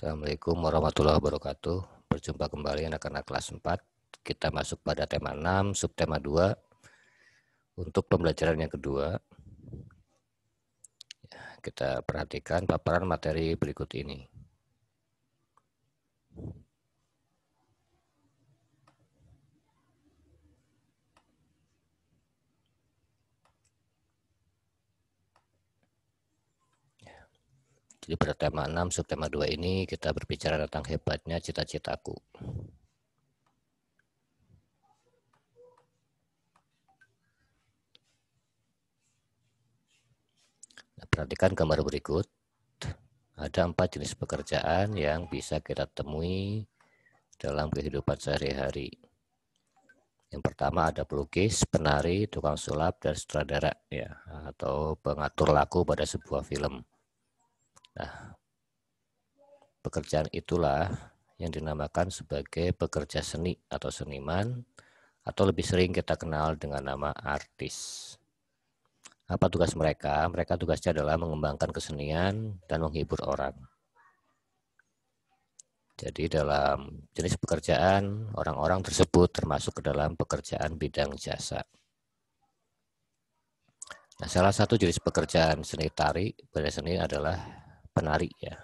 Assalamualaikum warahmatullahi wabarakatuh. Berjumpa kembali anak-anak kelas 4. Kita masuk pada tema 6, subtema 2. Untuk pembelajaran yang kedua, kita perhatikan paparan materi berikut ini. di pada tema 6 subtema 2 ini kita berbicara tentang hebatnya cita-citaku. Nah, perhatikan gambar berikut. Ada empat jenis pekerjaan yang bisa kita temui dalam kehidupan sehari-hari. Yang pertama ada pelukis, penari, tukang sulap, dan sutradara ya atau pengatur laku pada sebuah film. Nah, pekerjaan itulah yang dinamakan sebagai pekerja seni atau seniman atau lebih sering kita kenal dengan nama artis. Apa tugas mereka? Mereka tugasnya adalah mengembangkan kesenian dan menghibur orang. Jadi dalam jenis pekerjaan, orang-orang tersebut termasuk ke dalam pekerjaan bidang jasa. Nah, salah satu jenis pekerjaan seni tari pada seni adalah penari ya.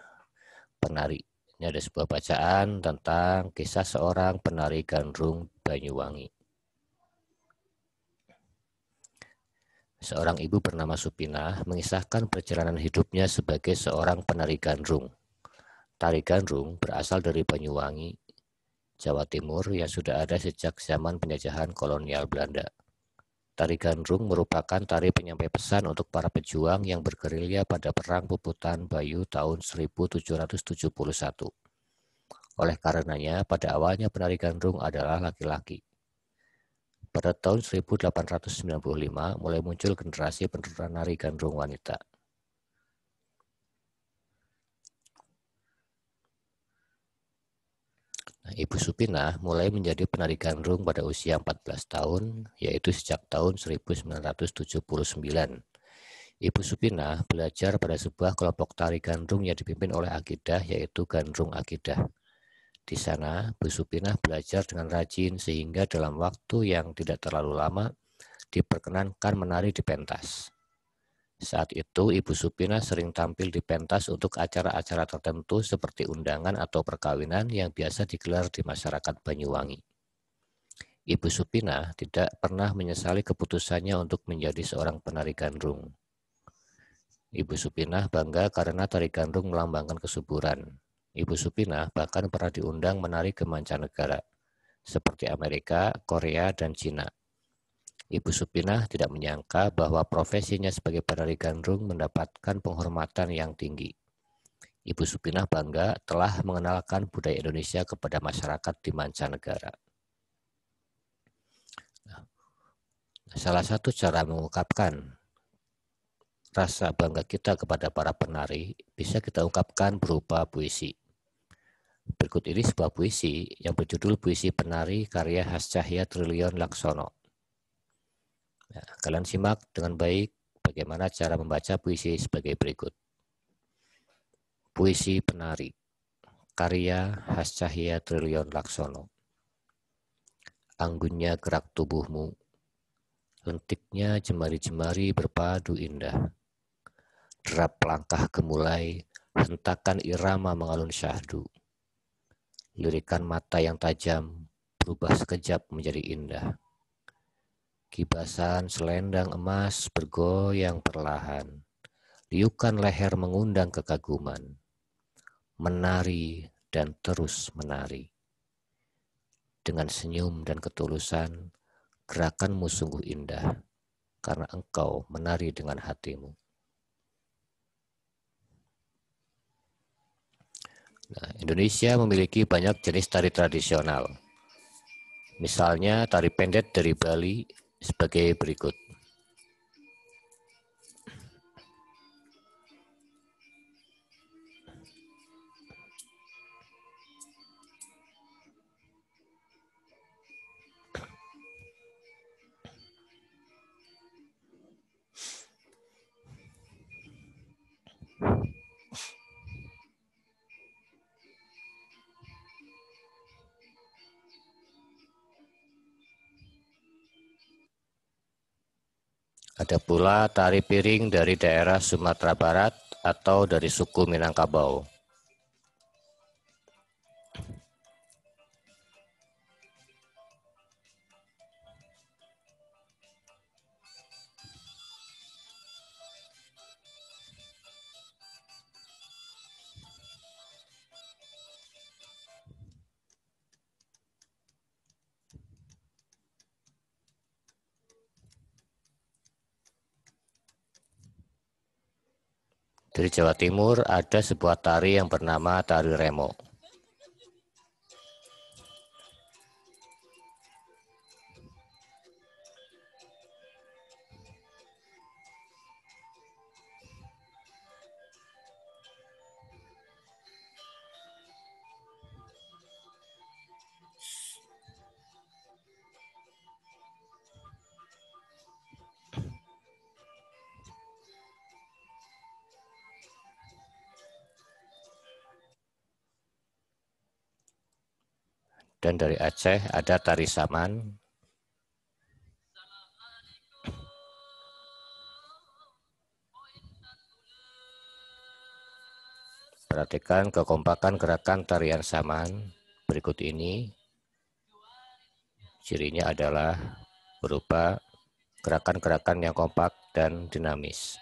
Penari. Ini ada sebuah bacaan tentang kisah seorang penari gandrung Banyuwangi. Seorang ibu bernama Supina mengisahkan perjalanan hidupnya sebagai seorang penari gandrung. Tari gandrung berasal dari Banyuwangi, Jawa Timur yang sudah ada sejak zaman penjajahan kolonial Belanda. Tari Gandrung merupakan tari penyampai pesan untuk para pejuang yang bergerilya pada Perang Puputan Bayu tahun 1771. Oleh karenanya, pada awalnya penari gandrung adalah laki-laki. Pada tahun 1895 mulai muncul generasi penari gandrung wanita. Nah, Ibu Supina mulai menjadi penari gandrung pada usia 14 tahun, yaitu sejak tahun 1979. Ibu Supina belajar pada sebuah kelompok tari gandrung yang dipimpin oleh Akidah, yaitu Gandrung Akidah. Di sana, Ibu Supina belajar dengan rajin sehingga dalam waktu yang tidak terlalu lama diperkenankan menari di pentas. Saat itu, Ibu Supina sering tampil di pentas untuk acara-acara tertentu seperti undangan atau perkawinan yang biasa digelar di masyarakat Banyuwangi. Ibu Supina tidak pernah menyesali keputusannya untuk menjadi seorang penari gandrung. Ibu Supina bangga karena tari gandrung melambangkan kesuburan. Ibu Supina bahkan pernah diundang menari ke mancanegara, seperti Amerika, Korea, dan Cina. Ibu Supinah tidak menyangka bahwa profesinya sebagai penari gandrung mendapatkan penghormatan yang tinggi. Ibu Supinah bangga telah mengenalkan budaya Indonesia kepada masyarakat di mancanegara. Nah, salah satu cara mengungkapkan rasa bangga kita kepada para penari bisa kita ungkapkan berupa puisi. Berikut ini sebuah puisi yang berjudul Puisi Penari karya Hascahya Triliun Laksono. Ya, kalian simak dengan baik bagaimana cara membaca puisi sebagai berikut. Puisi penari, karya khas Cahya Triliun Laksono. Anggunnya gerak tubuhmu, lentiknya jemari-jemari berpadu indah. Derap langkah kemulai, hentakan irama mengalun syahdu. Lirikan mata yang tajam, berubah sekejap menjadi indah Kibasan selendang emas bergoyang perlahan. Liukan leher mengundang kekaguman. Menari dan terus menari. Dengan senyum dan ketulusan, gerakanmu sungguh indah karena engkau menari dengan hatimu. Nah, Indonesia memiliki banyak jenis tari tradisional. Misalnya tari pendet dari Bali, sebagai berikut. Ada pula tari piring dari daerah Sumatera Barat atau dari suku Minangkabau. Dari Jawa Timur ada sebuah tari yang bernama Tari Remo. Kemudian dari Aceh ada tari saman. Perhatikan kekompakan gerakan tarian saman berikut ini. Cirinya adalah berupa gerakan-gerakan yang kompak dan dinamis.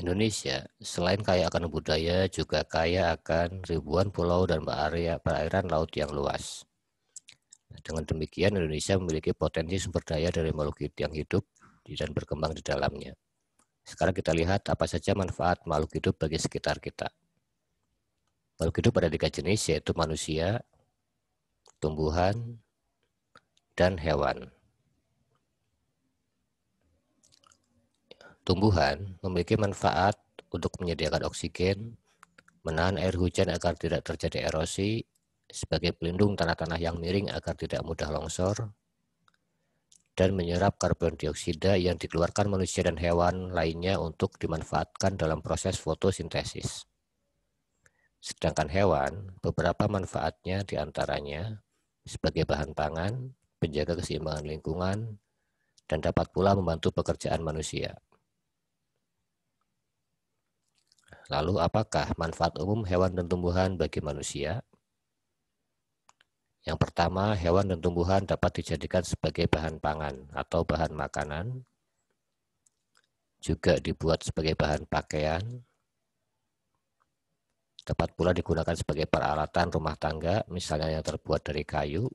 Indonesia selain kaya akan budaya juga kaya akan ribuan pulau dan area perairan laut yang luas. Nah, dengan demikian Indonesia memiliki potensi sumber daya dari makhluk hidup yang hidup dan berkembang di dalamnya. Sekarang kita lihat apa saja manfaat makhluk hidup bagi sekitar kita. Makhluk hidup ada tiga jenis yaitu manusia, tumbuhan, dan hewan. Tumbuhan memiliki manfaat untuk menyediakan oksigen, menahan air hujan agar tidak terjadi erosi, sebagai pelindung tanah-tanah yang miring agar tidak mudah longsor, dan menyerap karbon dioksida yang dikeluarkan manusia dan hewan lainnya untuk dimanfaatkan dalam proses fotosintesis. Sedangkan hewan, beberapa manfaatnya diantaranya sebagai bahan pangan, penjaga keseimbangan lingkungan, dan dapat pula membantu pekerjaan manusia. Lalu apakah manfaat umum hewan dan tumbuhan bagi manusia? Yang pertama, hewan dan tumbuhan dapat dijadikan sebagai bahan pangan atau bahan makanan, juga dibuat sebagai bahan pakaian, dapat pula digunakan sebagai peralatan rumah tangga, misalnya yang terbuat dari kayu,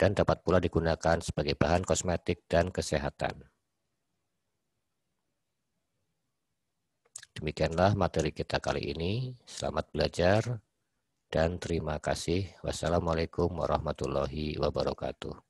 dan dapat pula digunakan sebagai bahan kosmetik dan kesehatan. Demikianlah materi kita kali ini. Selamat belajar dan terima kasih. Wassalamualaikum warahmatullahi wabarakatuh.